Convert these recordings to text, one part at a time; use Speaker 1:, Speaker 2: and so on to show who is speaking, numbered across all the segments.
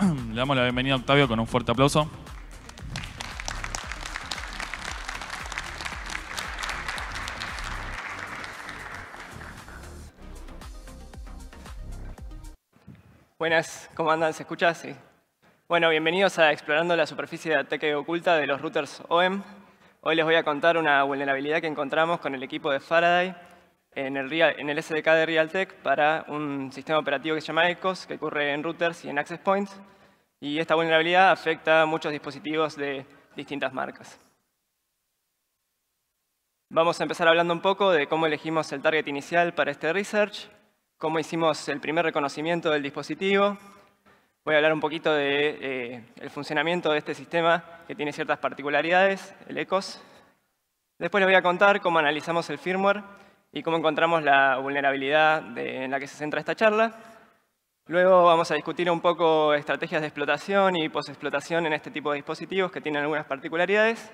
Speaker 1: Le damos la bienvenida a Octavio con un fuerte aplauso. Buenas, ¿cómo andan? ¿Se escucha? Sí. Bueno, bienvenidos a Explorando la superficie de ataque oculta de los routers OEM. Hoy les voy a contar una vulnerabilidad que encontramos con el equipo de Faraday en el, SDK de Realtek para un sistema operativo que se llama ECOS, que ocurre en routers y en access points. Y esta vulnerabilidad afecta a muchos dispositivos de distintas marcas. Vamos a empezar hablando un poco de cómo elegimos el target inicial para este research, cómo hicimos el primer reconocimiento del dispositivo. Voy a hablar un poquito del de, eh, el funcionamiento de este sistema que tiene ciertas particularidades, el ECOS. Después les voy a contar cómo analizamos el firmware y cómo encontramos la vulnerabilidad en la que se centra esta charla. Luego vamos a discutir un poco estrategias de explotación y posexplotación en este tipo de dispositivos que tienen algunas particularidades.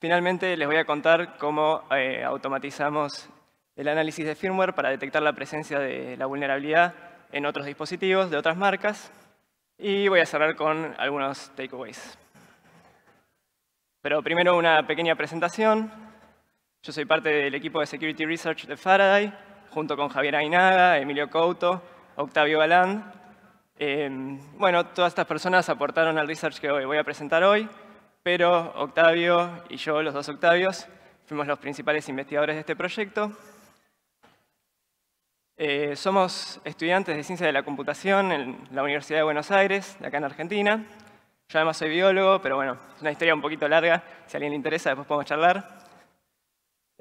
Speaker 1: Finalmente les voy a contar cómo eh, automatizamos el análisis de firmware para detectar la presencia de la vulnerabilidad en otros dispositivos de otras marcas. Y voy a cerrar con algunos takeaways. Pero primero una pequeña presentación. Yo soy parte del equipo de Security Research de Faraday, junto con Javier Ainaga, Emilio Couto, Octavio Galán. Em, bueno, todas estas personas aportaron al research que hoy voy a presentar hoy, pero Octavio y yo, los dos Octavios, fuimos los principales investigadores de este proyecto. Eh, somos estudiantes de Ciencia de la Computación en la Universidad de Buenos Aires, de acá en Argentina. Yo además soy biólogo, pero bueno, es una historia un poquito larga. Si a alguien le interesa, después podemos charlar.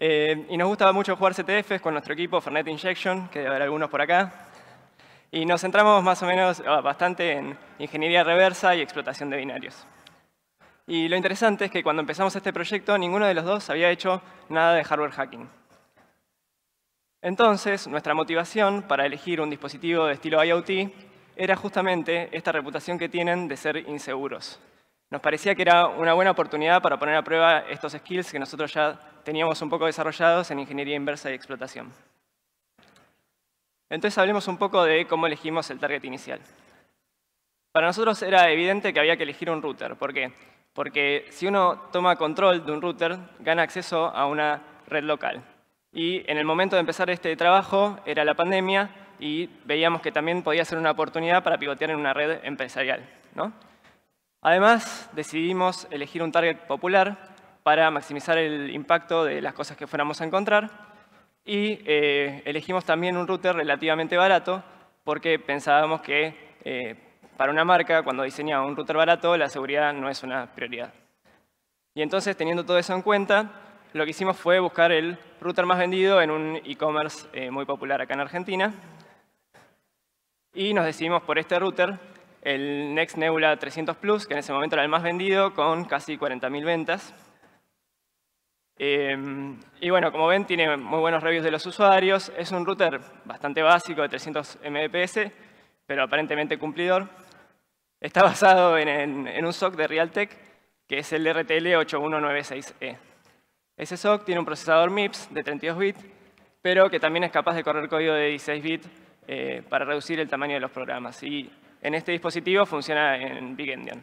Speaker 1: Eh, y nos gustaba mucho jugar CTFs con nuestro equipo, Fernet Injection, que debe haber algunos por acá. Y nos centramos más o menos ah, bastante en ingeniería reversa y explotación de binarios. Y lo interesante es que cuando empezamos este proyecto, ninguno de los dos había hecho nada de hardware hacking. Entonces, nuestra motivación para elegir un dispositivo de estilo IoT era justamente esta reputación que tienen de ser inseguros. Nos parecía que era una buena oportunidad para poner a prueba estos skills que nosotros ya teníamos un poco desarrollados en ingeniería inversa y explotación. Entonces hablemos un poco de cómo elegimos el target inicial. Para nosotros era evidente que había que elegir un router. ¿Por qué? Porque si uno toma control de un router, gana acceso a una red local. Y en el momento de empezar este trabajo era la pandemia y veíamos que también podía ser una oportunidad para pivotear en una red empresarial. ¿no? Además, decidimos elegir un target popular para maximizar el impacto de las cosas que fuéramos a encontrar. Y eh, elegimos también un router relativamente barato porque pensábamos que eh, para una marca, cuando diseñaba un router barato, la seguridad no es una prioridad. Y entonces, teniendo todo eso en cuenta, lo que hicimos fue buscar el router más vendido en un e-commerce eh, muy popular acá en Argentina. Y nos decidimos por este router, el Next Nebula 300 Plus, que en ese momento era el más vendido, con casi 40.000 ventas. Em, y bueno, como ven, tiene muy buenos reviews de los usuarios. Es un router bastante básico de 300 Mbps, pero aparentemente cumplidor. Está basado en, un SOC de Realtek, que es el RTL8196E. E. Ese SOC tiene un procesador MIPS de 32 bits, pero que también es capaz de correr código de 16 bits eh, para reducir el tamaño de los programas. Y en este dispositivo funciona en Big Endian.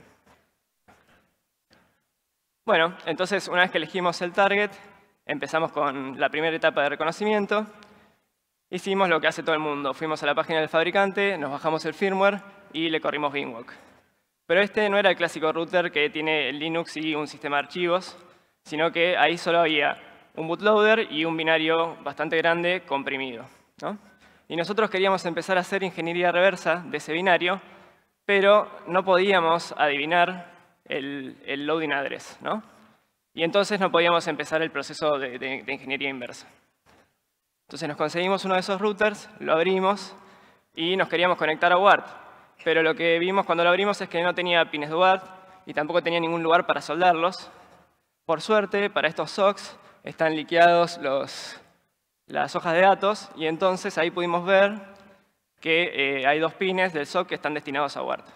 Speaker 1: Bueno, entonces una vez que elegimos el target, empezamos con la primera etapa de reconocimiento. Hicimos lo que hace todo el mundo. Fuimos a la página del fabricante, nos bajamos el firmware y le corrimos Binwalk. Pero este no era el clásico router que tiene Linux y un sistema de archivos, sino que ahí solo había un bootloader y un binario bastante grande comprimido. Y nosotros queríamos empezar a hacer ingeniería reversa de ese binario, pero no podíamos adivinar el, loading address, ¿no? Y entonces no podíamos empezar el proceso de, ingeniería inversa. Entonces nos conseguimos uno de esos routers, lo abrimos y nos queríamos conectar a UART. Pero lo que vimos cuando lo abrimos es que no tenía pines de UART y tampoco tenía ningún lugar para soldarlos. Por suerte, para estos SOCs están liqueados las hojas de datos y entonces ahí pudimos ver que eh, hay dos pines del SOC que están destinados a UART.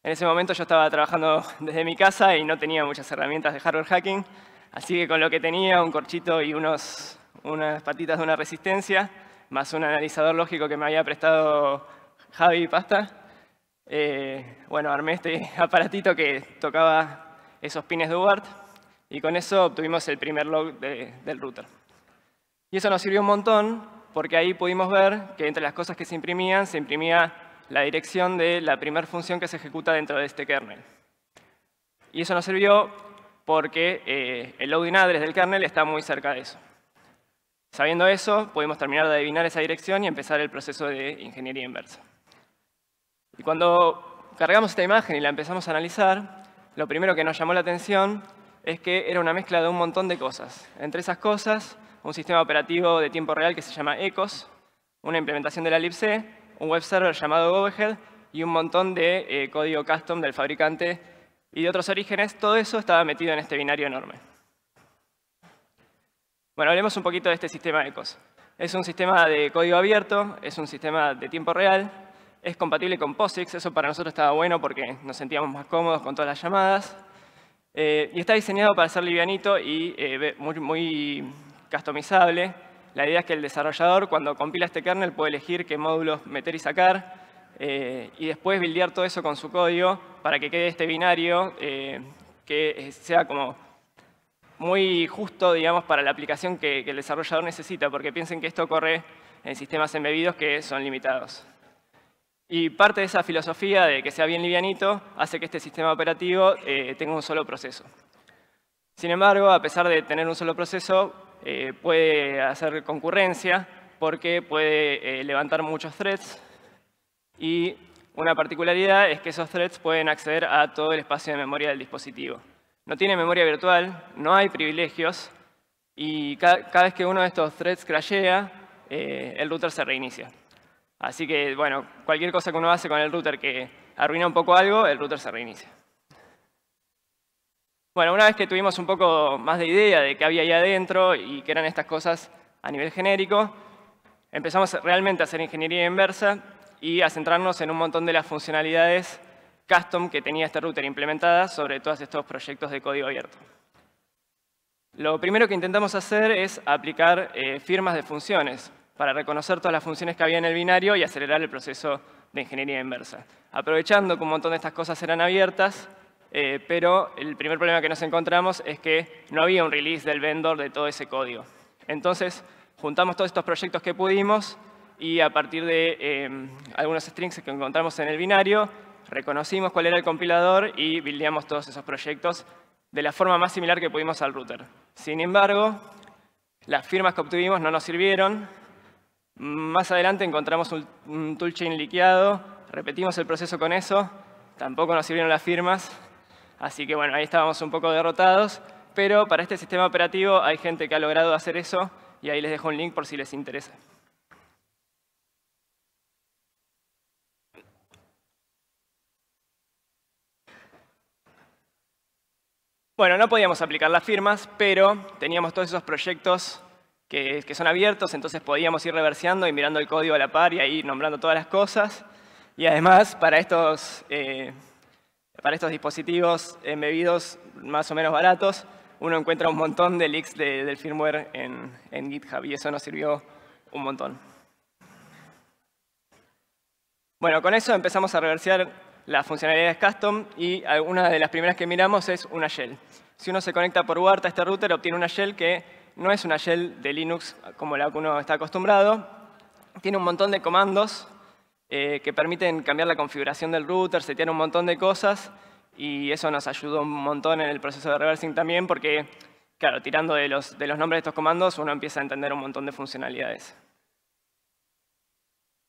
Speaker 1: En ese momento yo estaba trabajando desde mi casa y no tenía muchas herramientas de hardware hacking, así que con lo que tenía, un corchito y unos, unas patitas de una resistencia, más un analizador lógico que me había prestado Javi Pasta, eh, bueno, armé este aparatito que tocaba esos pines de UART y con eso obtuvimos el primer log del router. Y eso nos sirvió un montón porque ahí pudimos ver que entre las cosas que se imprimían, se imprimía la dirección de la primera función que se ejecuta dentro de este kernel. Y eso nos sirvió porque eh, el loading address del kernel está muy cerca de eso. Sabiendo eso, pudimos terminar de adivinar esa dirección y empezar el proceso de ingeniería inversa. Y cuando cargamos esta imagen y la empezamos a analizar, lo primero que nos llamó la atención es que era una mezcla de un montón de cosas. Entre esas cosas, un sistema operativo de tiempo real que se llama ECOS, una implementación de la libc un web server llamado Overhead y un montón de eh, código custom del fabricante y de otros orígenes. Todo eso estaba metido en este binario enorme. Bueno, hablemos un poquito de este sistema de ECOS. Es un sistema de código abierto, es un sistema de tiempo real, es compatible con POSIX, eso para nosotros estaba bueno porque nos sentíamos más cómodos con todas las llamadas. Eh, y está diseñado para ser livianito y eh, muy, muy customizable. La idea es que el desarrollador, cuando compila este kernel, puede elegir qué módulos meter y sacar, eh, y después bildear todo eso con su código para que quede este binario eh, que sea como muy justo, digamos, para la aplicación que, el desarrollador necesita, porque piensen que esto corre en sistemas embebidos que son limitados. Y parte de esa filosofía de que sea bien livianito hace que este sistema operativo eh, tenga un solo proceso. Sin embargo, a pesar de tener un solo proceso, eh, puede hacer concurrencia porque puede eh, levantar muchos threads y una particularidad es que esos threads pueden acceder a todo el espacio de memoria del dispositivo. No tiene memoria virtual, no hay privilegios y cada, vez que uno de estos threads crashea, eh, el router se reinicia. Así que, bueno, cualquier cosa que uno hace con el router que arruina un poco algo, el router se reinicia. Bueno, una vez que tuvimos un poco más de idea de qué había ahí adentro y qué eran estas cosas a nivel genérico, empezamos realmente a hacer ingeniería inversa y a centrarnos en un montón de las funcionalidades custom que tenía este router implementadas sobre todos estos proyectos de código abierto. Lo primero que intentamos hacer es aplicar eh, firmas de funciones para reconocer todas las funciones que había en el binario y acelerar el proceso de ingeniería inversa. Aprovechando que un montón de estas cosas eran abiertas, eh, pero el primer problema que nos encontramos es que no había un release del vendor de todo ese código. Entonces, juntamos todos estos proyectos que pudimos y a partir de em, algunos strings que encontramos en el binario, reconocimos cuál era el compilador y buildeamos todos esos proyectos de la forma más similar que pudimos al router. Sin embargo, las firmas que obtuvimos no nos sirvieron. Más adelante encontramos un toolchain liqueado, repetimos el proceso con eso, tampoco nos sirvieron las firmas Así que bueno, ahí estábamos un poco derrotados, pero para este sistema operativo hay gente que ha logrado hacer eso y ahí les dejo un link por si les interesa. Bueno, no podíamos aplicar las firmas, pero teníamos todos esos proyectos que, son abiertos, entonces podíamos ir reverseando y mirando el código a la par y ahí nombrando todas las cosas. Y además, para estos eh, para estos dispositivos embebidos eh, más o menos baratos, uno encuentra un montón de leaks del firmware en, GitHub y eso nos sirvió un montón. Bueno, con eso empezamos a reversear las funcionalidades custom y una de las primeras que miramos es una shell. Si uno se conecta por UART a este router, obtiene una shell que no es una shell de Linux como la que uno está acostumbrado. Tiene un montón de comandos eh, que permiten cambiar la configuración del router, setear un montón de cosas y eso nos ayudó un montón en el proceso de reversing también porque, claro, tirando de los, nombres de estos comandos uno empieza a entender un montón de funcionalidades.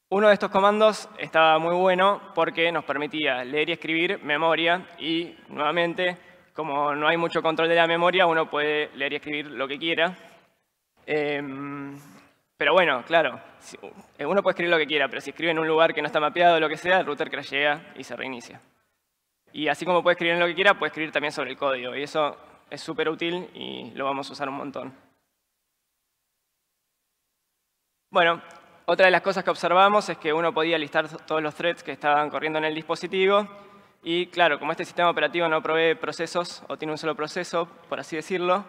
Speaker 1: Uno de estos comandos estaba muy bueno porque nos permitía leer y escribir memoria y, nuevamente, como no hay mucho control de la memoria, uno puede leer y escribir lo que quiera. Em, pero bueno, claro, eh, uno puede escribir lo que quiera, pero si escribe en un lugar que no está mapeado o lo que sea, el router llega y se reinicia. Y así como puede escribir en lo que quiera, puede escribir también sobre el código. Y eso es súper útil y lo vamos a usar un montón. Bueno, otra de las cosas que observamos es que uno podía listar todos los threads que estaban corriendo en el dispositivo. Y claro, como este sistema operativo no provee procesos o tiene un solo proceso, por así decirlo,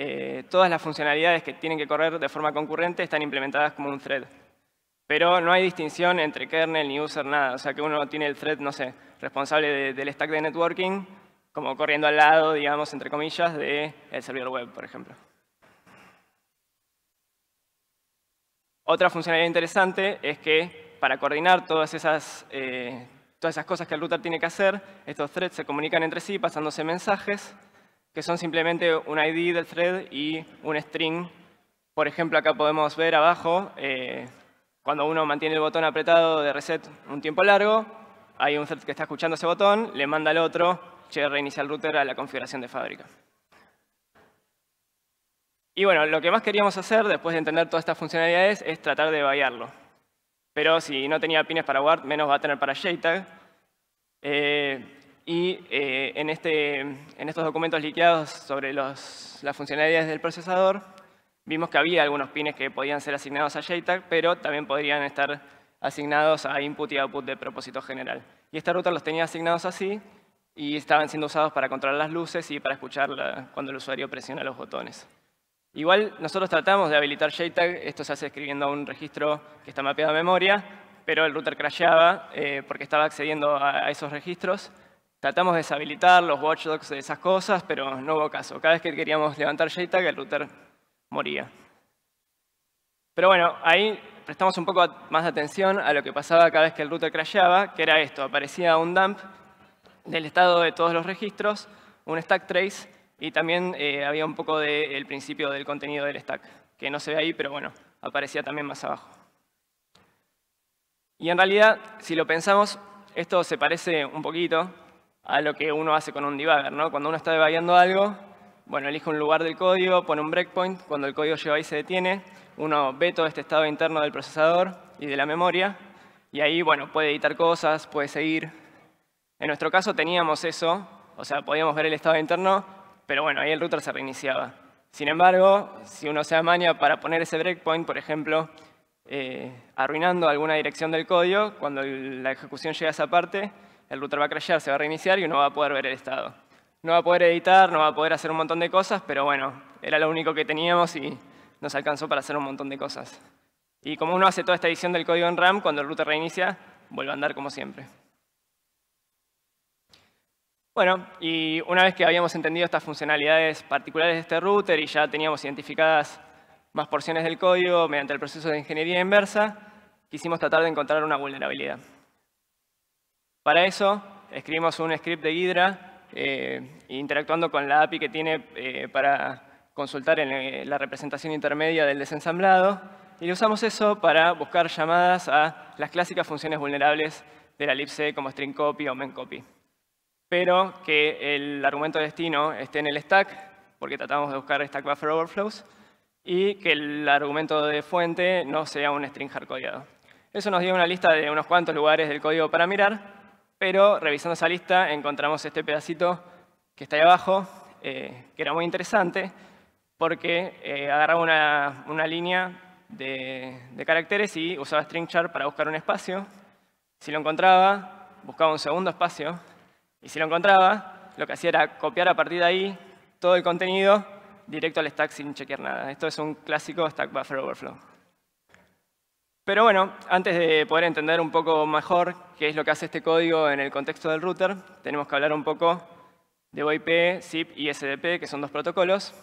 Speaker 1: eh, todas las funcionalidades que tienen que correr de forma concurrente están implementadas como un thread. Pero no hay distinción entre kernel ni user, nada. O sea que uno tiene el thread, no sé, responsable del stack de networking, como corriendo al lado, digamos, entre comillas, del servidor web, por ejemplo. Otra funcionalidad interesante es que para coordinar todas esas, eh, todas esas cosas que el router tiene que hacer, estos threads se comunican entre sí pasándose mensajes que son simplemente un ID del thread y un string. Por ejemplo, acá podemos ver abajo, eh, cuando uno mantiene el botón apretado de reset un tiempo largo, hay un thread que está escuchando ese botón, le manda al otro, che, reinicia el router a la configuración de fábrica. Y bueno, lo que más queríamos hacer después de entender todas estas funcionalidades es tratar de variarlo. Pero si no tenía pines para WART, menos va a tener para JTAG. Y eh, este, en, estos documentos liqueados sobre las funcionalidades del procesador, vimos que había algunos pines que podían ser asignados a JTAG, pero también podrían estar asignados a input y output de propósito general. Y este router los tenía asignados así y estaban siendo usados para controlar las luces y para escuchar cuando el usuario presiona los botones. Igual nosotros tratamos de habilitar JTAG, esto se hace escribiendo a un registro que está mapeado a memoria, pero el router crasheaba eh, porque estaba accediendo a esos registros Tratamos de deshabilitar los watchdogs de esas cosas, pero no hubo caso. Cada vez que queríamos levantar JTAG, el router moría. Pero bueno, ahí prestamos un poco más de atención a lo que pasaba cada vez que el router crasheaba, que era esto. Aparecía un dump del estado de todos los registros, un stack trace, y también eh, había un poco del principio del contenido del stack, que no se ve ahí, pero bueno, aparecía también más abajo. Y en realidad, si lo pensamos, esto se parece un poquito a lo que uno hace con un debugger. Cuando uno está debugueando algo, bueno, elige un lugar del código, pone un breakpoint, cuando el código llega y se detiene, uno ve todo este estado interno del procesador y de la memoria, y ahí, bueno, puede editar cosas, puede seguir. En nuestro caso teníamos eso, o sea, podíamos ver el estado interno, pero bueno, ahí el router se reiniciaba. Sin embargo, si uno se amaña para poner ese breakpoint, por ejemplo, eh, arruinando alguna dirección del código, cuando la ejecución llega a esa parte, el router va a crashear, se va a reiniciar y uno va a poder ver el estado. No va a poder editar, no va a poder hacer un montón de cosas, pero bueno, era lo único que teníamos y nos alcanzó para hacer un montón de cosas. Y como uno hace toda esta edición del código en RAM, cuando el router reinicia, vuelve a andar como siempre. Bueno, y una vez que habíamos entendido estas funcionalidades particulares de este router y ya teníamos identificadas más porciones del código mediante el proceso de ingeniería inversa, quisimos tratar de encontrar una vulnerabilidad. Para eso escribimos un script de Hydra eh, interactuando con la API que tiene eh, para consultar eh, la representación intermedia del desensamblado y usamos eso para buscar llamadas a las clásicas funciones vulnerables de la libc como string copy o main copy. Pero que el argumento de destino esté en el stack, porque tratamos de buscar stack buffer overflows, y que el argumento de fuente no sea un string hardcodeado. Eso nos dio una lista de unos cuantos lugares del código para mirar, pero revisando esa lista encontramos este pedacito que está ahí abajo, eh, que era muy interesante, porque eh, agarraba una, línea de, de, caracteres y usaba string para buscar un espacio. Si lo encontraba, buscaba un segundo espacio. Y si lo encontraba, lo que hacía era copiar a partir de ahí todo el contenido directo al stack sin chequear nada. Esto es un clásico Stack Buffer Overflow. Pero bueno, antes de poder entender un poco mejor qué es lo que hace este código en el contexto del router, tenemos que hablar un poco de VoIP, SIP y SDP, que son dos protocolos.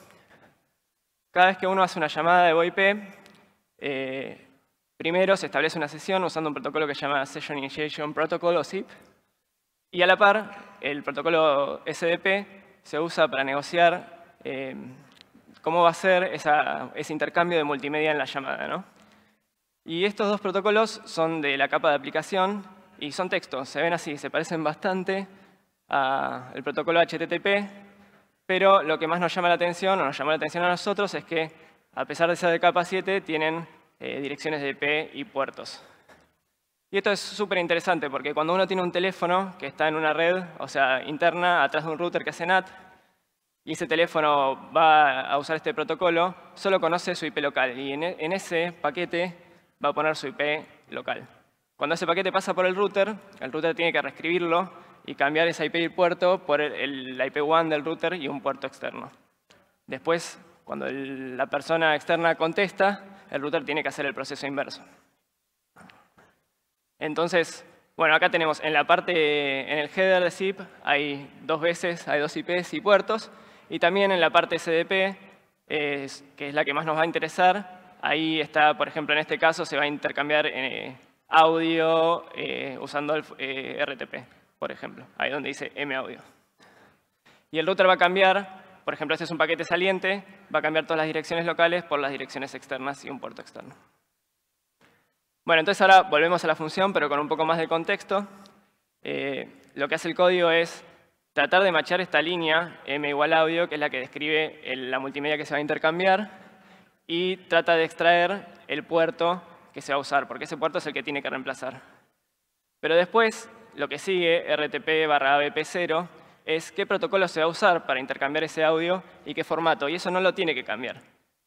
Speaker 1: Cada vez que uno hace una llamada de VoIP, eh, primero se establece una sesión usando un protocolo que se llama Session Initiation Protocol o SIP, y a la par, el protocolo SDP se usa para negociar eh, cómo va a ser ese intercambio de multimedia en la llamada. ¿no? Y estos dos protocolos son de la capa de aplicación y son textos, se ven así, se parecen bastante al protocolo HTTP, pero lo que más nos llama la atención, o nos llamó la atención a nosotros, es que a pesar de ser de capa 7, tienen eh, direcciones de IP y puertos. Y esto es súper interesante porque cuando uno tiene un teléfono que está en una red, o sea, interna, atrás de un router que hace NAT, y ese teléfono va a usar este protocolo, solo conoce su IP local. Y en e, ese paquete va a poner su IP local. Cuando ese paquete pasa por el router, el router tiene que reescribirlo y cambiar esa IP y puerto por el, IP1 del router y un puerto externo. Después, cuando la persona externa contesta, el router tiene que hacer el proceso inverso. Entonces, bueno, acá tenemos en la parte, en el header de SIP, hay dos veces, hay dos IPs y puertos, y también en la parte SDP, que es la que más nos va a interesar, Ahí está, por ejemplo, en este caso se va a intercambiar eh, audio eh, usando el eh, RTP, por ejemplo. Ahí donde dice M-audio. Y el router va a cambiar, por ejemplo, este es un paquete saliente, va a cambiar todas las direcciones locales por las direcciones externas y un puerto externo. Bueno, entonces ahora volvemos a la función, pero con un poco más de contexto. lo que hace el código es tratar de machar esta línea, m igual audio, que es la que describe la multimedia que se va a intercambiar, y trata de extraer el puerto que se va a usar, porque ese puerto es el que tiene que reemplazar. Pero después, lo que sigue, RTP barra ABP0, es qué protocolo se va a usar para intercambiar ese audio y qué formato, y eso no lo tiene que cambiar.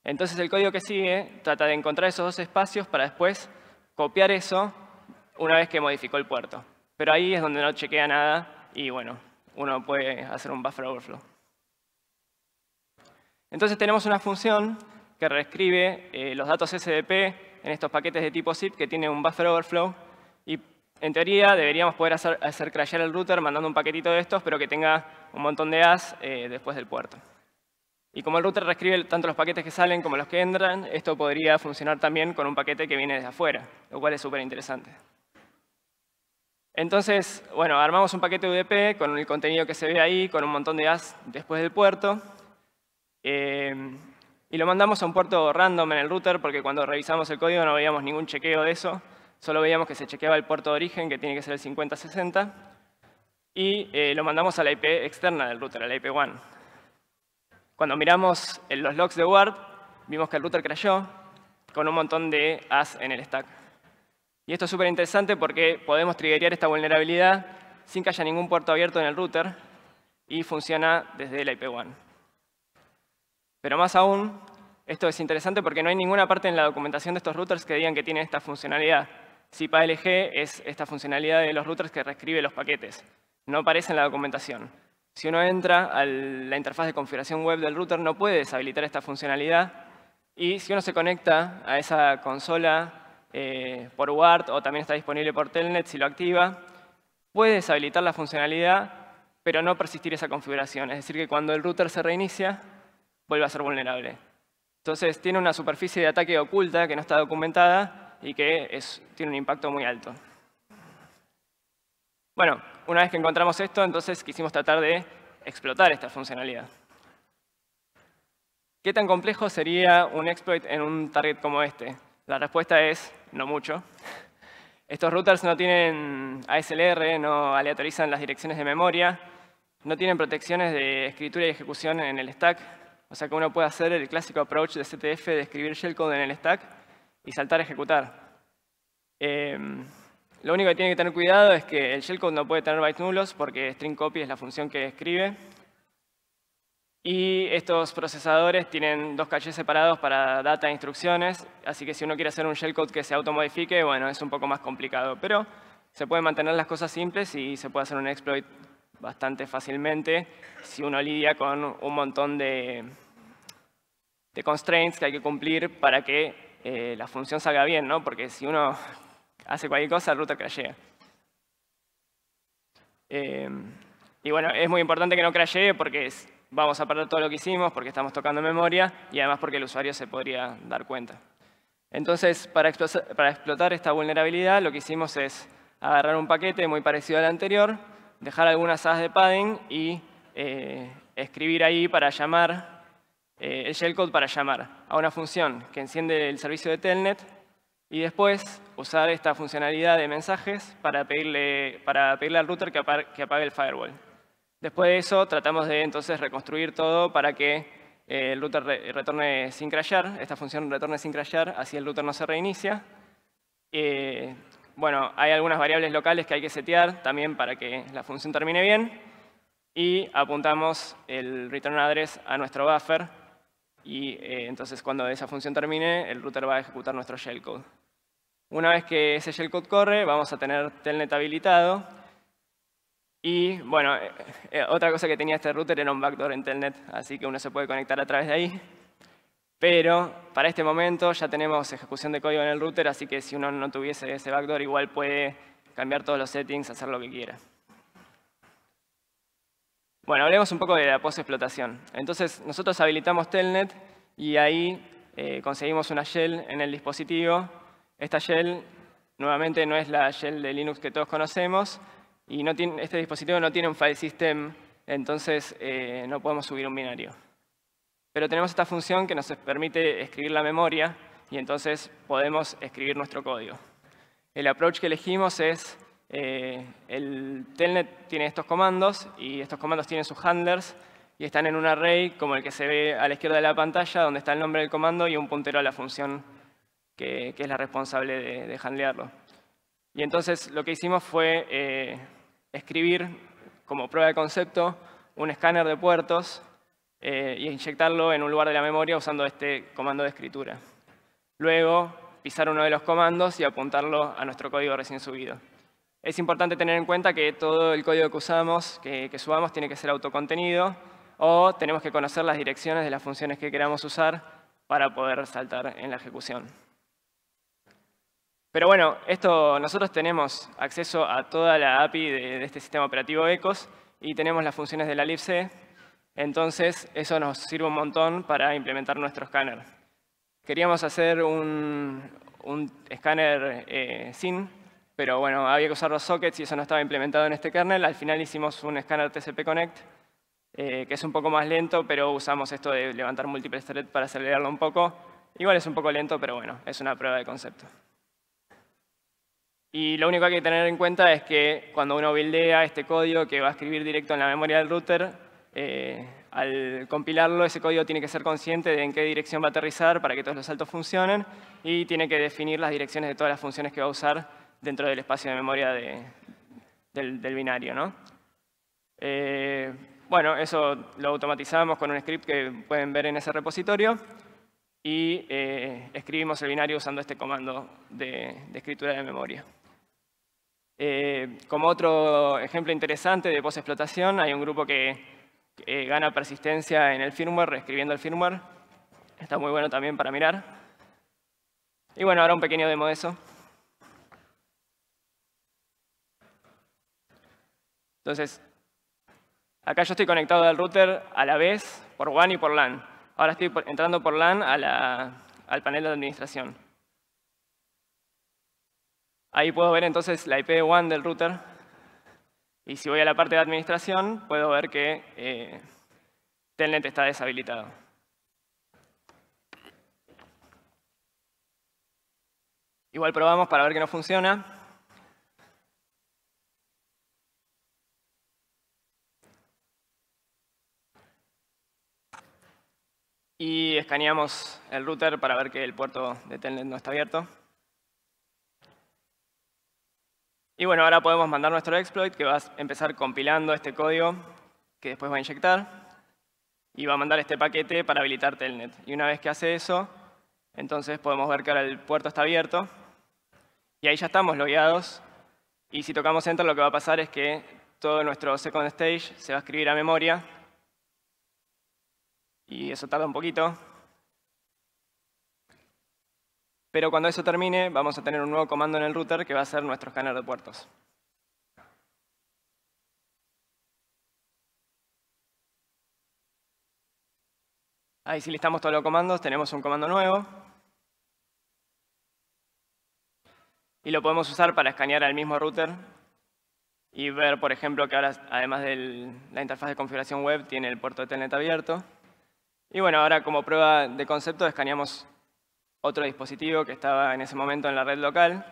Speaker 1: Entonces el código que sigue trata de encontrar esos dos espacios para después copiar eso una vez que modificó el puerto. Pero ahí es donde no chequea nada y bueno, uno puede hacer un buffer overflow. Entonces tenemos una función que reescribe eh, los datos SDP en estos paquetes de tipo zip que tienen un buffer overflow y en teoría deberíamos poder hacer, hacer el router mandando un paquetito de estos, pero que tenga un montón de as eh, después del puerto. Y como el router reescribe tanto los paquetes que salen como los que entran, esto podría funcionar también con un paquete que viene desde afuera, lo cual es súper interesante. Entonces, bueno, armamos un paquete UDP con el contenido que se ve ahí, con un montón de as después del puerto. Eh, y lo mandamos a un puerto random en el router porque cuando revisamos el código no veíamos ningún chequeo de eso, solo veíamos que se chequeaba el puerto de origen, que tiene que ser el 5060, y eh, lo mandamos a la IP externa del router, a la IP1. Cuando miramos los logs de Word, vimos que el router cayó con un montón de as en el stack. Y esto es súper interesante porque podemos triggerear esta vulnerabilidad sin que haya ningún puerto abierto en el router y funciona desde la IP1. Pero más aún, esto es interesante porque no hay ninguna parte en la documentación de estos routers que digan que tiene esta funcionalidad. SIPA-LG es esta funcionalidad de los routers que reescribe los paquetes. No aparece en la documentación. Si uno entra a la interfaz de configuración web del router, no puede deshabilitar esta funcionalidad. Y si uno se conecta a esa consola eh, por UART o también está disponible por Telnet, si lo activa, puede deshabilitar la funcionalidad, pero no persistir esa configuración. Es decir, que cuando el router se reinicia, vuelve a ser vulnerable. Entonces tiene una superficie de ataque oculta que no está documentada y que tiene un impacto muy alto. Bueno, una vez que encontramos esto, entonces quisimos tratar de explotar esta funcionalidad. ¿Qué tan complejo sería un exploit en un target como este? La respuesta es no mucho. Estos routers no tienen ASLR, no aleatorizan las direcciones de memoria, no tienen protecciones de escritura y ejecución en el stack, o sea que uno puede hacer el clásico approach de CTF de escribir shellcode en el stack y saltar a ejecutar. Em, lo único que tiene que tener cuidado es que el shellcode no puede tener bytes nulos porque string copy es la función que escribe. Y estos procesadores tienen dos cachés separados para data e instrucciones, así que si uno quiere hacer un shellcode que se automodifique, bueno, es un poco más complicado. Pero se pueden mantener las cosas simples y se puede hacer un exploit bastante fácilmente si uno lidia con un montón de, constraints que hay que cumplir para que eh, la función salga bien, ¿no? Porque si uno hace cualquier cosa, la ruta crashea. Em, y bueno, es muy importante que no crashee porque vamos a perder todo lo que hicimos, porque estamos tocando memoria y además porque el usuario se podría dar cuenta. Entonces, para, para explotar esta vulnerabilidad, lo que hicimos es agarrar un paquete muy parecido al anterior, dejar algunas as de padding y eh, escribir ahí para llamar, eh, el shellcode para llamar a una función que enciende el servicio de Telnet y después usar esta funcionalidad de mensajes para pedirle, para pedirle al router que, apague, el firewall. Después de eso, tratamos de entonces reconstruir todo para que eh, el router retorne sin crashar. esta función retorne sin crashar, así el router no se reinicia bueno, hay algunas variables locales que hay que setear también para que la función termine bien. Y apuntamos el return address a nuestro buffer. Y eh, entonces cuando esa función termine, el router va a ejecutar nuestro shellcode. Una vez que ese shellcode corre, vamos a tener telnet habilitado. Y bueno, eh, eh, otra cosa que tenía este router era un backdoor en telnet, así que uno se puede conectar a través de ahí. Pero para este momento ya tenemos ejecución de código en el router, así que si uno no tuviese ese backdoor, igual puede cambiar todos los settings, hacer lo que quiera. Bueno, hablemos un poco de la post-explotación. Entonces, nosotros habilitamos Telnet y ahí eh, conseguimos una shell en el dispositivo. Esta shell, nuevamente, no es la shell de Linux que todos conocemos y no tiene, este dispositivo no tiene un file system, entonces eh, no podemos subir un binario. Pero tenemos esta función que nos permite escribir la memoria y entonces podemos escribir nuestro código. El approach que elegimos es, eh, el telnet tiene estos comandos y estos comandos tienen sus handlers y están en un array como el que se ve a la izquierda de la pantalla donde está el nombre del comando y un puntero a la función que, es la responsable de, handlearlo. Y entonces lo que hicimos fue eh, escribir como prueba de concepto un escáner de puertos eh, y inyectarlo en un lugar de la memoria usando este comando de escritura. Luego, pisar uno de los comandos y apuntarlo a nuestro código recién subido. Es importante tener en cuenta que todo el código que usamos, que, subamos, tiene que ser autocontenido o tenemos que conocer las direcciones de las funciones que queramos usar para poder saltar en la ejecución. Pero bueno, esto, nosotros tenemos acceso a toda la API de, este sistema operativo ECOS y tenemos las funciones de la libc entonces, eso nos sirve un montón para implementar nuestro escáner. Queríamos hacer un, escáner eh, SIN, pero bueno, había que usar los sockets y eso no estaba implementado en este kernel. Al final hicimos un escáner TCP Connect, eh, que es un poco más lento, pero usamos esto de levantar múltiples threads para acelerarlo un poco. Igual es un poco lento, pero bueno, es una prueba de concepto. Y lo único que hay que tener en cuenta es que cuando uno buildea este código que va a escribir directo en la memoria del router, eh, al compilarlo, ese código tiene que ser consciente de en qué dirección va a aterrizar para que todos los saltos funcionen y tiene que definir las direcciones de todas las funciones que va a usar dentro del espacio de memoria del, binario. Eh, bueno, eso lo automatizamos con un script que pueden ver en ese repositorio y eh, escribimos el binario usando este comando de, escritura de memoria. como otro ejemplo interesante de post-explotación, hay un grupo que eh, gana persistencia en el firmware, reescribiendo el firmware. Está muy bueno también para mirar. Y bueno, ahora un pequeño demo de eso. Entonces, acá yo estoy conectado al router a la vez por WAN y por LAN. Ahora estoy entrando por LAN al panel de administración. Ahí puedo ver entonces la IP de WAN del router y si voy a la parte de administración, puedo ver que eh, Telnet está deshabilitado. Igual probamos para ver que no funciona. Y escaneamos el router para ver que el puerto de Telnet no está abierto. Y bueno, ahora podemos mandar nuestro exploit que va a empezar compilando este código que después va a inyectar y va a mandar este paquete para habilitar Telnet. Y una vez que hace eso, entonces podemos ver que ahora el puerto está abierto y ahí ya estamos logueados. Y si tocamos Enter lo que va a pasar es que todo nuestro second stage se va a escribir a memoria y eso tarda un poquito. Pero cuando eso termine, vamos a tener un nuevo comando en el router que va a ser nuestro escáner de puertos. Ahí si listamos todos los comandos, tenemos un comando nuevo. Y lo podemos usar para escanear al mismo router y ver, por ejemplo, que ahora, además de la interfaz de configuración web, tiene el puerto de Telnet abierto. Y bueno, ahora como prueba de concepto, escaneamos otro dispositivo que estaba en ese momento en la red local.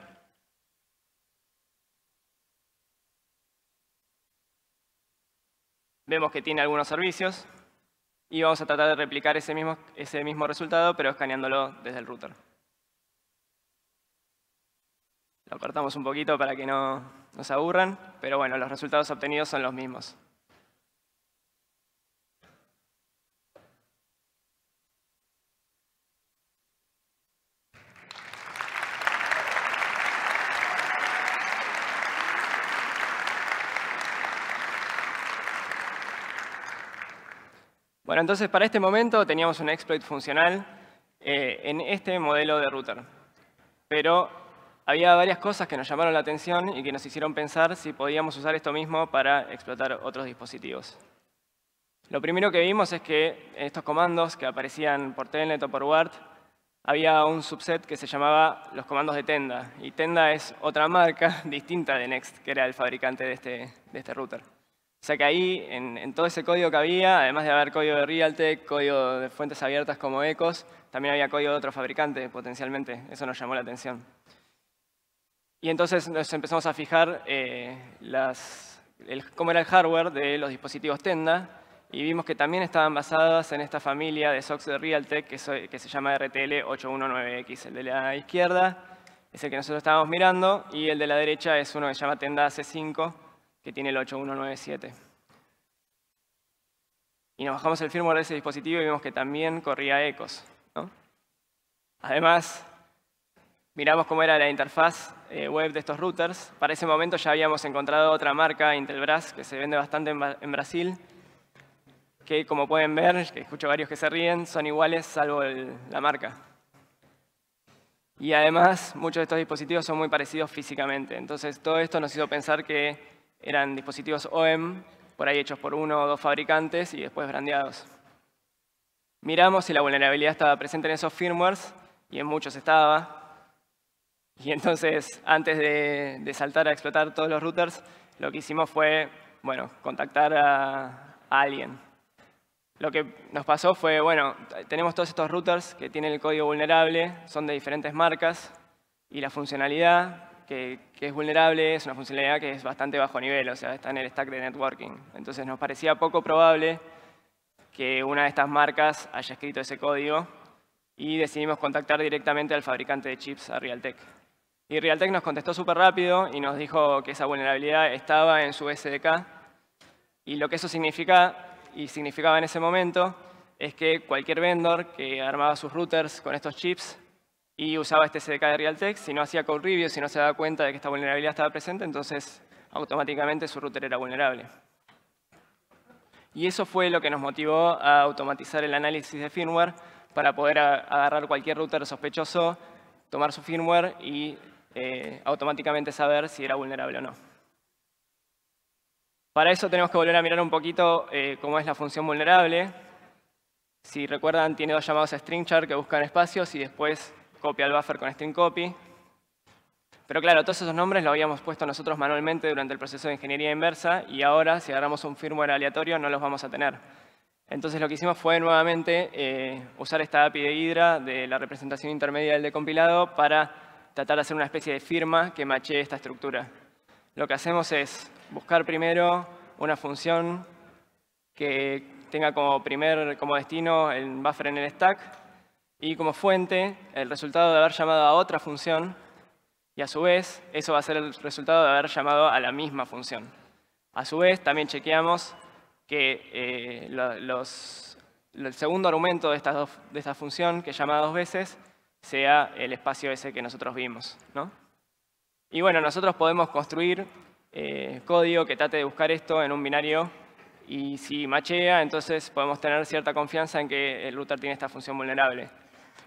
Speaker 1: Vemos que tiene algunos servicios y vamos a tratar de replicar ese mismo, ese mismo resultado, pero escaneándolo desde el router. Lo cortamos un poquito para que no nos aburran, pero bueno, los resultados obtenidos son los mismos. Bueno, entonces para este momento teníamos un exploit funcional eh, en este modelo de router. Pero había varias cosas que nos llamaron la atención y que nos hicieron pensar si podíamos usar esto mismo para explotar otros dispositivos. Lo primero que vimos es que en estos comandos que aparecían por Telnet o por WART, había un subset que se llamaba los comandos de Tenda. Y Tenda es otra marca distinta de Next, que era el fabricante de este, este router. O sea que ahí, en, todo ese código que había, además de haber código de Realtek, código de fuentes abiertas como Ecos, también había código de otro fabricante potencialmente. Eso nos llamó la atención. Y entonces nos empezamos a fijar eh, cómo era el hardware de los dispositivos Tenda y vimos que también estaban basadas en esta familia de socks de Realtek que, que se llama RTL819X. El de la izquierda es el que nosotros estábamos mirando y el de la derecha es uno que se llama Tenda C5, que tiene el 8197. Y nos bajamos el firmware de ese dispositivo y vimos que también corría ECOS. Además, miramos cómo era la interfaz eh, web de estos routers. Para ese momento ya habíamos encontrado otra marca, Intelbras, que se vende bastante en, Brasil, que como pueden ver, que escucho varios que se ríen, son iguales salvo la marca. Y además, muchos de estos dispositivos son muy parecidos físicamente. Entonces, todo esto nos hizo pensar que eran dispositivos OEM, por ahí hechos por uno o dos fabricantes y después brandeados. Miramos si la vulnerabilidad estaba presente en esos firmwares, y en muchos estaba. Y entonces, antes de, saltar a explotar todos los routers, lo que hicimos fue, bueno, contactar a alguien. Lo que nos pasó fue, bueno, tenemos todos estos routers que tienen el código vulnerable, son de diferentes marcas, y la funcionalidad que, es vulnerable, es una funcionalidad que es bastante bajo nivel, o sea, está en el stack de networking. Entonces nos parecía poco probable que una de estas marcas haya escrito ese código y decidimos contactar directamente al fabricante de chips, a Realtek. Y Realtek nos contestó súper rápido y nos dijo que esa vulnerabilidad estaba en su SDK y lo que eso significa y significaba en ese momento es que cualquier vendor que armaba sus routers con estos chips y usaba este SDK de Realtek. Si no hacía code review, si no se daba cuenta de que esta vulnerabilidad estaba presente, entonces automáticamente su router era vulnerable. Y eso fue lo que nos motivó a automatizar el análisis de firmware para poder agarrar cualquier router sospechoso, tomar su firmware y eh, automáticamente saber si era vulnerable o no. Para eso tenemos que volver a mirar un poquito eh, cómo es la función vulnerable. Si recuerdan, tiene dos llamados a string chart que buscan espacios y después copia al buffer con string copy. Pero claro, todos esos nombres los habíamos puesto nosotros manualmente durante el proceso de ingeniería inversa y ahora si agarramos un firmware aleatorio no los vamos a tener. Entonces lo que hicimos fue nuevamente eh, usar esta API de Hydra de la representación intermedia del decompilado para tratar de hacer una especie de firma que machee esta estructura. Lo que hacemos es buscar primero una función que tenga como primer, como destino el buffer en el stack y como fuente el resultado de haber llamado a otra función y a su vez eso va a ser el resultado de haber llamado a la misma función. A su vez también chequeamos que eh, el segundo argumento de, estas esta función que llama dos veces sea el espacio ese que nosotros vimos. Y bueno, nosotros podemos construir eh, código que trate de buscar esto en un binario y si machea, entonces podemos tener cierta confianza en que el router tiene esta función vulnerable.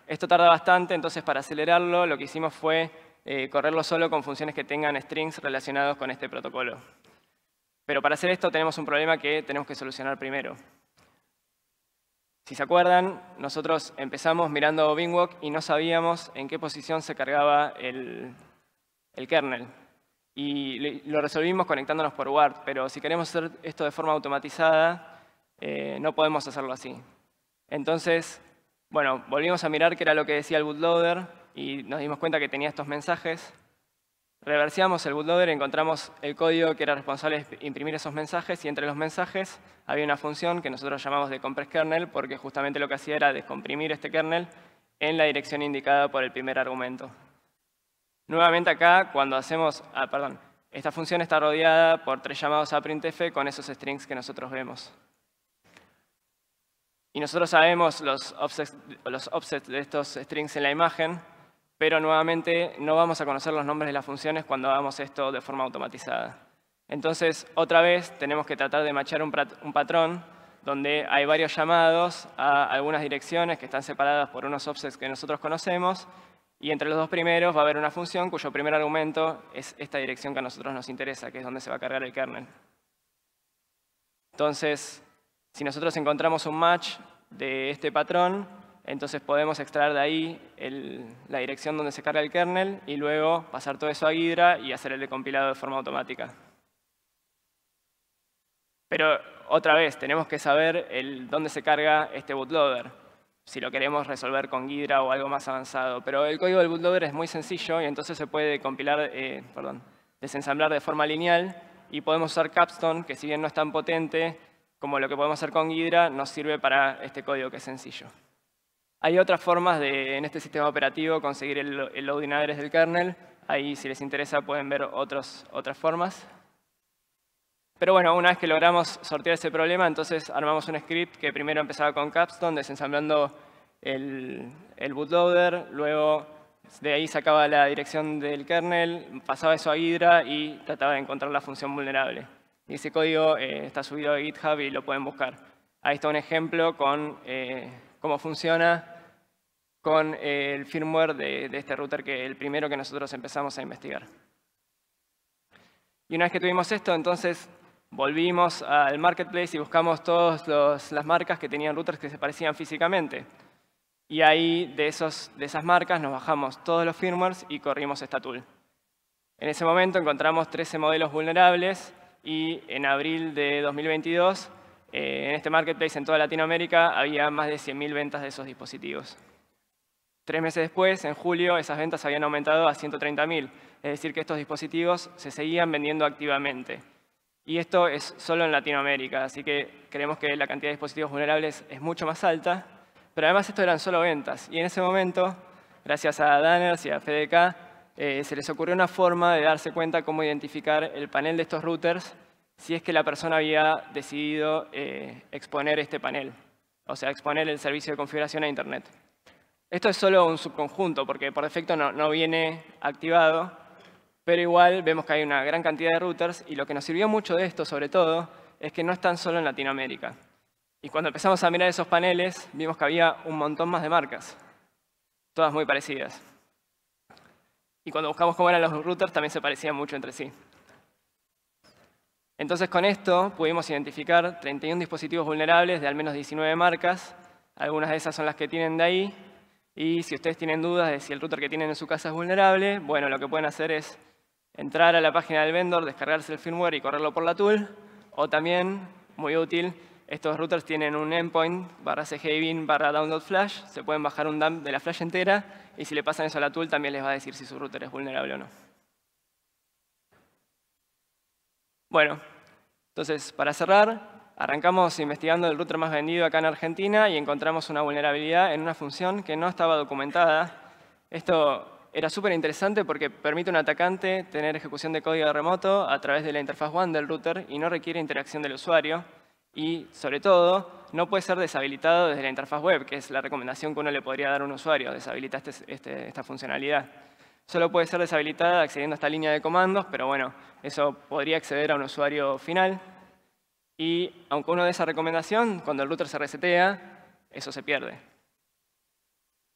Speaker 1: Esto tarda bastante, entonces para acelerarlo lo que hicimos fue eh, correrlo solo con funciones que tengan strings relacionados con este protocolo. Pero para hacer esto tenemos un problema que tenemos que solucionar primero. Si se acuerdan, nosotros empezamos mirando Bingwalk y no sabíamos en qué posición se cargaba el, kernel. Y lo resolvimos conectándonos por Word, pero si queremos hacer esto de forma automatizada, eh, no podemos hacerlo así. Entonces, bueno, volvimos a mirar qué era lo que decía el bootloader y nos dimos cuenta que tenía estos mensajes. Reversamos el bootloader, encontramos el código que era responsable de imprimir esos mensajes y entre los mensajes había una función que nosotros llamamos de compress kernel porque justamente lo que hacía era descomprimir este kernel en la dirección indicada por el primer argumento. Nuevamente acá, cuando hacemos... Ah, perdón. Esta función está rodeada por tres llamados a printf con esos strings que nosotros vemos. Y nosotros sabemos los offsets, de estos strings en la imagen, pero nuevamente no vamos a conocer los nombres de las funciones cuando hagamos esto de forma automatizada. Entonces, otra vez, tenemos que tratar de machar un, un patrón donde hay varios llamados a algunas direcciones que están separadas por unos offsets que nosotros conocemos, y entre los dos primeros va a haber una función cuyo primer argumento es esta dirección que a nosotros nos interesa, que es donde se va a cargar el kernel. Entonces, si nosotros encontramos un match de este patrón, entonces podemos extraer de ahí la dirección donde se carga el kernel y luego pasar todo eso a Ghidra y hacer el decompilado de forma automática. Pero otra vez, tenemos que saber el, dónde se carga este bootloader, si lo queremos resolver con Ghidra o algo más avanzado. Pero el código del bootloader es muy sencillo y entonces se puede eh, perdón, desensamblar de forma lineal y podemos usar Capstone, que si bien no es tan potente, como lo que podemos hacer con Hydra, nos sirve para este código que es sencillo. Hay otras formas de, en este sistema operativo, conseguir el, loading address del kernel. Ahí, si les interesa, pueden ver otras formas. Pero bueno, una vez que logramos sortear ese problema, entonces armamos un script que primero empezaba con Capstone, desensamblando el, el bootloader, luego de ahí sacaba la dirección del kernel, pasaba eso a Hydra y trataba de encontrar la función vulnerable. Y ese código eh, está subido a GitHub y lo pueden buscar. Ahí está un ejemplo con eh, cómo funciona con eh, el firmware de, este router que el primero que nosotros empezamos a investigar. Y una vez que tuvimos esto, entonces volvimos al marketplace y buscamos todas las marcas que tenían routers que se parecían físicamente. Y ahí de, de esas marcas nos bajamos todos los firmwares y corrimos esta tool. En ese momento encontramos 13 modelos vulnerables y en abril de 2022, eh, en este marketplace en toda Latinoamérica, había más de 100.000 ventas de esos dispositivos. Tres meses después, en julio, esas ventas habían aumentado a 130.000, es decir, que estos dispositivos se seguían vendiendo activamente. Y esto es solo en Latinoamérica, así que creemos que la cantidad de dispositivos vulnerables es mucho más alta, pero además esto eran solo ventas. Y en ese momento, gracias a Danners y a FDK, eh, se les ocurrió una forma de darse cuenta cómo identificar el panel de estos routers si es que la persona había decidido eh, exponer este panel, o sea, exponer el servicio de configuración a Internet. Esto es solo un subconjunto, porque por defecto no, no, viene activado, pero igual vemos que hay una gran cantidad de routers y lo que nos sirvió mucho de esto, sobre todo, es que no están solo en Latinoamérica. Y cuando empezamos a mirar esos paneles, vimos que había un montón más de marcas, todas muy parecidas. Y cuando buscamos cómo eran los routers también se parecían mucho entre sí. Entonces con esto pudimos identificar 31 dispositivos vulnerables de al menos 19 marcas. Algunas de esas son las que tienen de ahí. Y si ustedes tienen dudas de si el router que tienen en su casa es vulnerable, bueno, lo que pueden hacer es entrar a la página del vendor, descargarse el firmware y correrlo por la tool. O también, muy útil, estos routers tienen un endpoint barra barra download flash, se pueden bajar un dump de la flash entera y si le pasan eso a la tool también les va a decir si su router es vulnerable o no. Bueno, entonces para cerrar, arrancamos investigando el router más vendido acá en Argentina y encontramos una vulnerabilidad en una función que no estaba documentada. Esto era súper interesante porque permite a un atacante tener ejecución de código remoto a través de la interfaz WAN del router y no requiere interacción del usuario. Y, sobre todo, no puede ser deshabilitado desde la interfaz web, que es la recomendación que uno le podría dar a un usuario, deshabilita este, este, esta funcionalidad. Solo puede ser deshabilitada accediendo a esta línea de comandos, pero bueno, eso podría acceder a un usuario final. Y aunque uno dé esa recomendación, cuando el router se resetea, eso se pierde.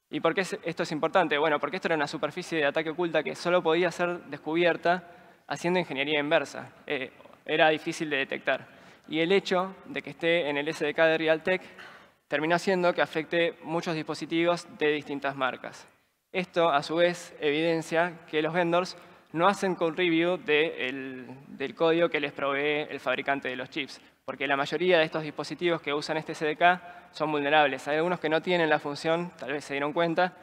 Speaker 1: ¿Y por qué esto es importante? Bueno, porque esto era una superficie de ataque oculta que solo podía ser descubierta haciendo ingeniería inversa. Eh, era difícil de detectar y el hecho de que esté en el SDK de Realtek terminó haciendo que afecte muchos dispositivos de distintas marcas. Esto, a su vez, evidencia que los vendors no hacen code review del código que les provee el fabricante de los chips, porque la mayoría de estos dispositivos que usan este SDK son vulnerables. Hay algunos que no tienen la función, tal vez se dieron cuenta,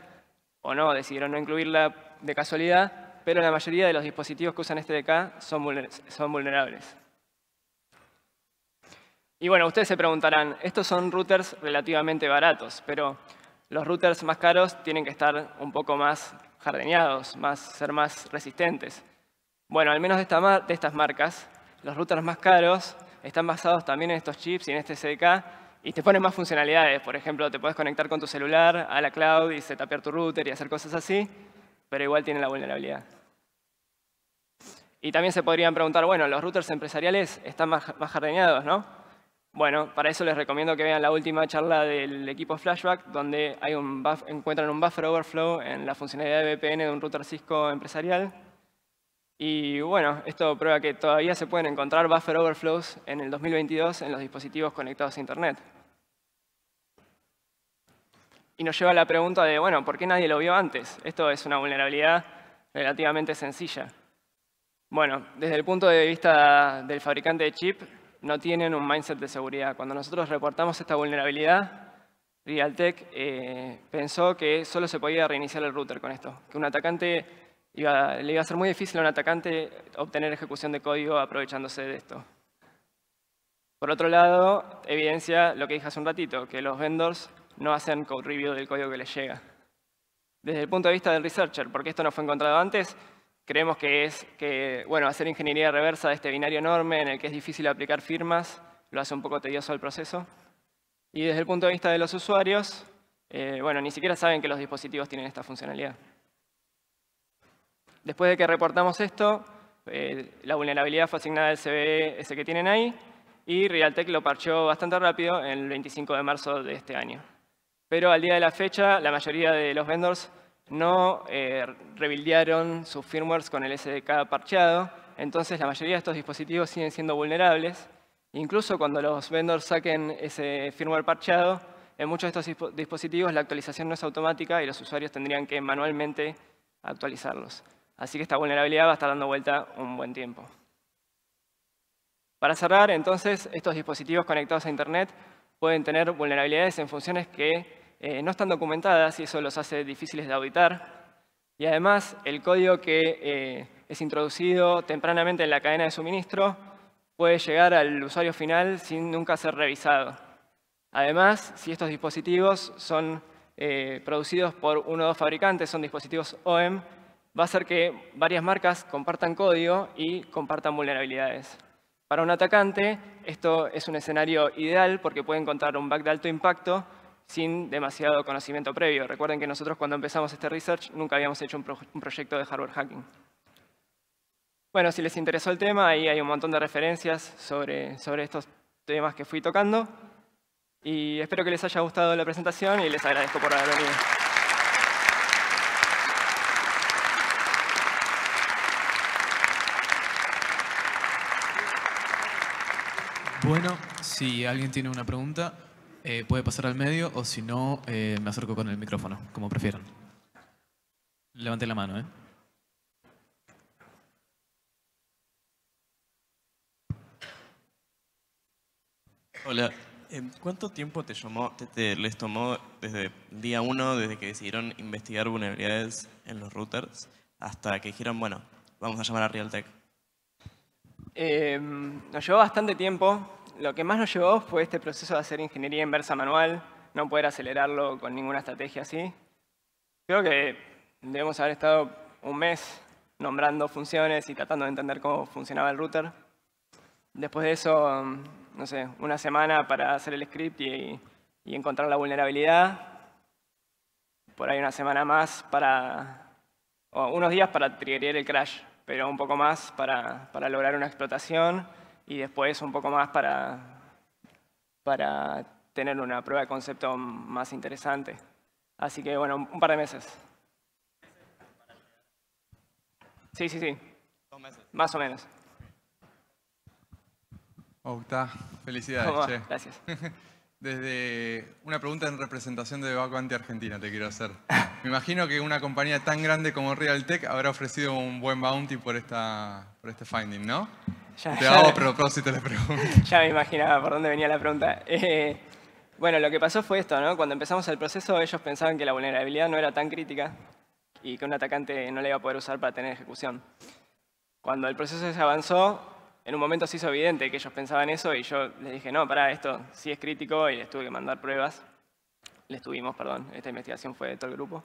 Speaker 1: o no, decidieron no incluirla de casualidad, pero la mayoría de los dispositivos que usan este SDK son vulnerables. Y bueno, ustedes se preguntarán, estos son routers relativamente baratos, pero los routers más caros tienen que estar un poco más jardineados, más, ser más resistentes. Bueno, al menos de, estas marcas, los routers más caros están basados también en estos chips y en este SDK y te ponen más funcionalidades. Por ejemplo, te puedes conectar con tu celular a la cloud y se tu router y hacer cosas así, pero igual tienen la vulnerabilidad. Y también se podrían preguntar, bueno, los routers empresariales están más, más jardineados, ¿no? Bueno, para eso les recomiendo que vean la última charla del equipo Flashback, donde hay un encuentran un buffer overflow en la funcionalidad de VPN de un router Cisco empresarial. Y bueno, esto prueba que todavía se pueden encontrar buffer overflows en el 2022 en los dispositivos conectados a Internet. Y nos lleva a la pregunta de, bueno, ¿por qué nadie lo vio antes? Esto es una vulnerabilidad relativamente sencilla. Bueno, desde el punto de vista del fabricante de chip, no tienen un mindset de seguridad. Cuando nosotros reportamos esta vulnerabilidad, Realtek eh, pensó que solo se podía reiniciar el router con esto, que un atacante iba, le iba a ser muy difícil a un atacante obtener ejecución de código aprovechándose de esto. Por otro lado, evidencia lo que dije hace un ratito, que los vendors no hacen code review del código que les llega. Desde el punto de vista del researcher, porque esto no fue encontrado antes, Creemos que, es, que bueno, hacer ingeniería reversa de este binario enorme en el que es difícil aplicar firmas lo hace un poco tedioso el proceso. Y desde el punto de vista de los usuarios, eh, bueno, ni siquiera saben que los dispositivos tienen esta funcionalidad. Después de que reportamos esto, eh, la vulnerabilidad fue asignada al CVE ese que tienen ahí y Realtek lo parcheó bastante rápido el 25 de marzo de este año. Pero al día de la fecha, la mayoría de los vendors no eh, sus firmwares con el SDK parcheado, entonces la mayoría de estos dispositivos siguen siendo vulnerables. Incluso cuando los vendors saquen ese firmware parcheado, en muchos de estos dispositivos la actualización no es automática y los usuarios tendrían que manualmente actualizarlos. Así que esta vulnerabilidad va a estar dando vuelta un buen tiempo. Para cerrar, entonces, estos dispositivos conectados a Internet pueden tener vulnerabilidades en funciones que eh, no están documentadas y eso los hace difíciles de auditar. Y además, el código que eh, es introducido tempranamente en la cadena de suministro puede llegar al usuario final sin nunca ser revisado. Además, si estos dispositivos son eh, producidos por uno o dos fabricantes, son dispositivos OEM, va a hacer que varias marcas compartan código y compartan vulnerabilidades. Para un atacante, esto es un escenario ideal porque puede encontrar un bug de alto impacto sin demasiado conocimiento previo. Recuerden que nosotros cuando empezamos este research nunca habíamos hecho un, proyecto de hardware hacking. Bueno, si les interesó el tema, ahí hay un montón de referencias sobre, sobre estos temas que fui tocando. Y espero que les haya gustado la presentación y les agradezco por haber venido. Bueno, si alguien tiene una pregunta... Eh, puede pasar al medio o si no, eh, me acerco con el micrófono, como prefieran. Levante la mano, ¿eh? Hola, em, ¿cuánto tiempo te, llamó, te, les tomó desde día uno, desde que decidieron investigar vulnerabilidades en los routers, hasta que dijeron, bueno, vamos a llamar a Realtek? Em, nos llevó bastante tiempo, lo que más nos llevó fue este proceso de hacer ingeniería inversa manual, no poder acelerarlo con ninguna estrategia así. Creo que debemos haber estado un mes nombrando funciones y tratando de entender cómo funcionaba el router. Después de eso, mm, no sé, una semana para hacer el script y, encontrar la vulnerabilidad. Por ahí una semana más para... o unos días para triggerar el crash, pero un poco más para, para lograr una explotación y después un poco más para, para tener una prueba de concepto más interesante. Así que bueno, un par de meses. Sí, sí, sí. Dos meses. Más o menos. Octa, felicidades. Gracias. Desde una pregunta en representación de Baco Anti Argentina te quiero hacer. Me imagino que una compañía tan grande como Realtech habrá ofrecido un buen bounty por, esta, por este finding, ¿no? Ya, te hago propósito la pregunta. Ya me imaginaba por dónde venía la pregunta. Eh, bueno, lo que pasó fue esto, ¿no? Cuando empezamos el proceso, ellos pensaban que la vulnerabilidad no era tan crítica y que un atacante no la iba a poder usar para tener ejecución. Cuando el proceso se avanzó, en un momento se hizo evidente que ellos pensaban eso y yo les dije, no, para, esto sí es crítico y les tuve que mandar pruebas. Les tuvimos, perdón, esta investigación fue de todo el grupo.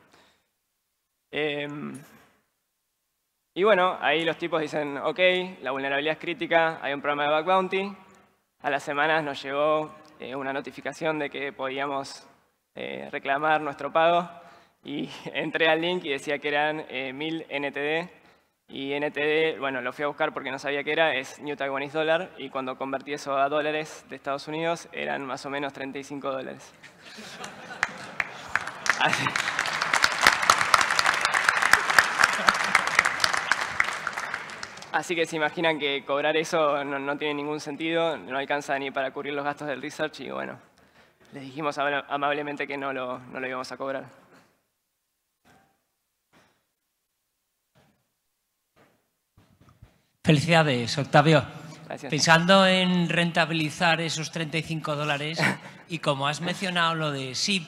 Speaker 1: Eh, y bueno, ahí los tipos dicen, ok, la vulnerabilidad es crítica, hay un programa de bug bounty. A las semanas nos llegó eh, una notificación de que podíamos eh, reclamar nuestro pago y entré al link y decía que eran 1000 eh, NTD y NTD, bueno, lo fui a buscar porque no sabía qué era, es New Taiwanese Dollar y cuando convertí eso a dólares de Estados Unidos eran más o menos 35 dólares. Así que se imaginan que cobrar eso no, tiene ningún sentido, no alcanza ni para cubrir los gastos del research y bueno, les dijimos amablemente que no lo, íbamos a cobrar. Felicidades, Octavio. Pensando en rentabilizar esos 35 dólares y como has mencionado lo de SIP,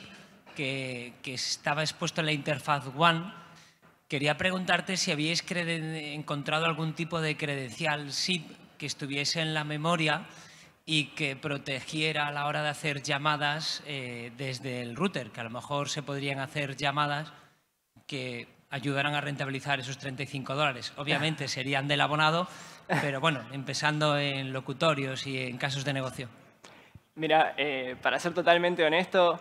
Speaker 1: que, que estaba expuesto en la interfaz One, Quería preguntarte si habíais encontrado algún tipo de credencial SIP que estuviese en la memoria y que protegiera a la hora de hacer llamadas eh, desde el router, que a lo mejor se podrían hacer llamadas que ayudaran a rentabilizar esos 35 dólares. Obviamente serían del abonado, pero bueno, empezando en locutorios y en casos de negocio. Mira, eh, para ser totalmente honesto,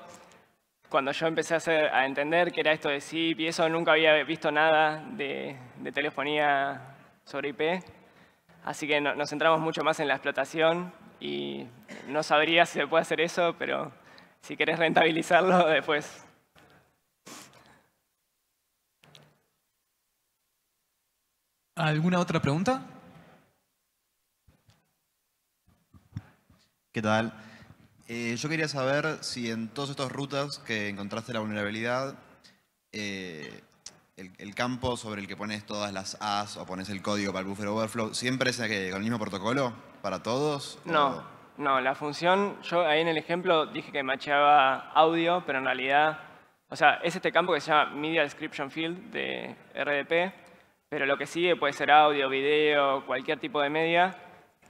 Speaker 1: cuando yo empecé a, entender que era esto de SIP y eso, nunca había visto nada de, de telefonía sobre IP. Así que nos centramos mucho más en la explotación y no sabría si se puede hacer eso, pero si querés rentabilizarlo después. ¿Alguna otra pregunta? ¿Qué tal? Eh, yo quería saber si en todas estas rutas que encontraste la vulnerabilidad, eh, el, campo sobre el que pones todas las As o pones el código para el buffer overflow, ¿siempre es con el mismo protocolo para todos? No, no, la función, yo ahí en el ejemplo dije que macheaba audio, pero en realidad, o sea, es este campo que se llama Media Description Field de RDP, pero lo que sigue puede ser audio, video, cualquier tipo de media,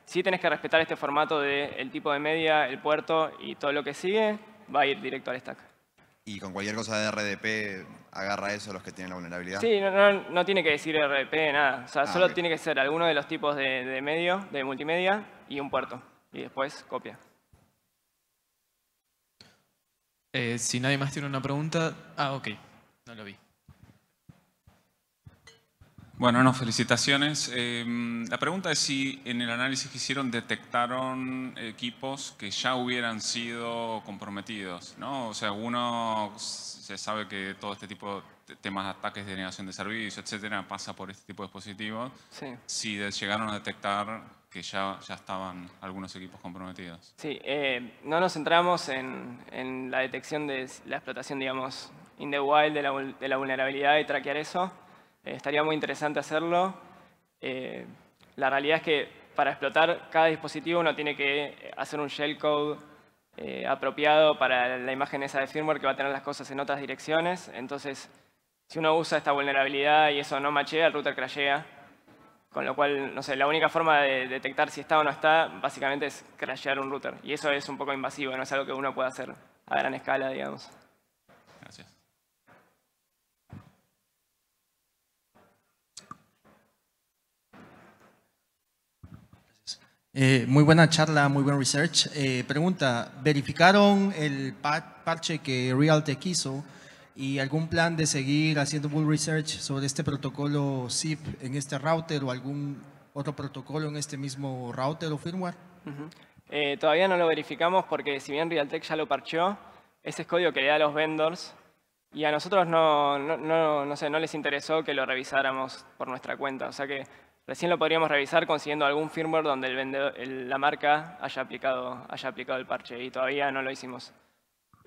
Speaker 1: si tenés que respetar este formato del de tipo de media, el puerto y todo lo que sigue va a ir directo al stack. ¿Y con cualquier cosa de RDP agarra eso los que tienen la vulnerabilidad? Sí, no, no, no tiene que decir RDP, nada. O sea, ah, solo tiene que ser alguno de los tipos de, de, medio, de multimedia y un puerto. Y después copia. Eh, si nadie más tiene una pregunta... Ah, ok. No lo vi. Bueno, felicitaciones. Em, la pregunta es si en el análisis que hicieron detectaron equipos que ya hubieran sido comprometidos, ¿no? O sea, uno se sabe que todo este tipo de temas de ataques de negación de servicio, etcétera, pasa por este tipo de dispositivos. Sí. Si llegaron a detectar que ya, ya estaban algunos equipos comprometidos. Sí, eh, no nos centramos en, la detección de la explotación, digamos, in the wild de la, de la vulnerabilidad y traquear eso eh, estaría muy interesante hacerlo. Eh, la realidad es que para explotar cada dispositivo uno tiene que hacer un shellcode eh, apropiado para la imagen esa de firmware que va a tener las cosas en otras direcciones. Entonces, si uno usa esta vulnerabilidad y eso no machea, el router crashea. Con lo cual, no sé, la única forma de detectar si está o no está, básicamente es crashear un router. Y eso es un poco invasivo, no es algo que uno pueda hacer a gran escala, digamos. Eh, muy buena charla, muy buen research. Eh, pregunta, ¿verificaron el parche que Realtek hizo y algún plan de seguir haciendo bull research sobre este protocolo SIP en este router o algún otro protocolo en este mismo router o firmware? Eh, todavía no lo verificamos porque si bien Realtek ya lo parcheó, ese es código que le da a los vendors y a nosotros no, no, no, no, sé, no les interesó que lo revisáramos por nuestra cuenta. O sea que Recién lo podríamos revisar consiguiendo algún firmware donde el la marca haya aplicado, haya aplicado el parche y todavía no lo hicimos.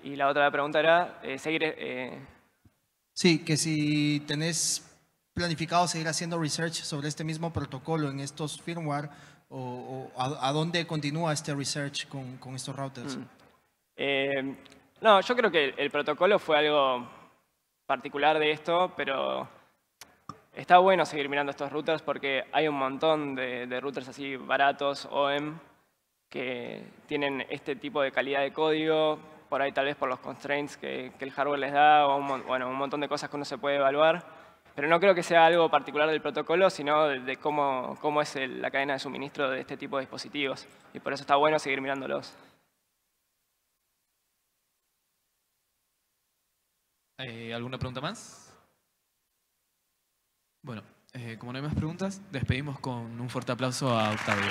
Speaker 1: Y la otra pregunta era, eh, seguir... Eh, sí, que si tenés planificado seguir haciendo research sobre este mismo protocolo en estos firmware o, a, dónde continúa este research con, estos routers. Mm. Eh, no, yo creo que el protocolo fue algo particular de esto, pero Está bueno seguir mirando estos routers porque hay un montón de, routers así baratos, OEM, que tienen este tipo de calidad de código, por ahí tal vez por los constraints que, el hardware les da, o un, bueno, un montón de cosas que uno se puede evaluar. Pero no creo que sea algo particular del protocolo, sino de, cómo, cómo, es la cadena de suministro de este tipo de dispositivos. Y por eso está bueno seguir mirándolos. Eh, ¿Alguna pregunta más? Bueno, eh, como no hay más preguntas, despedimos con un fuerte aplauso a Octavio.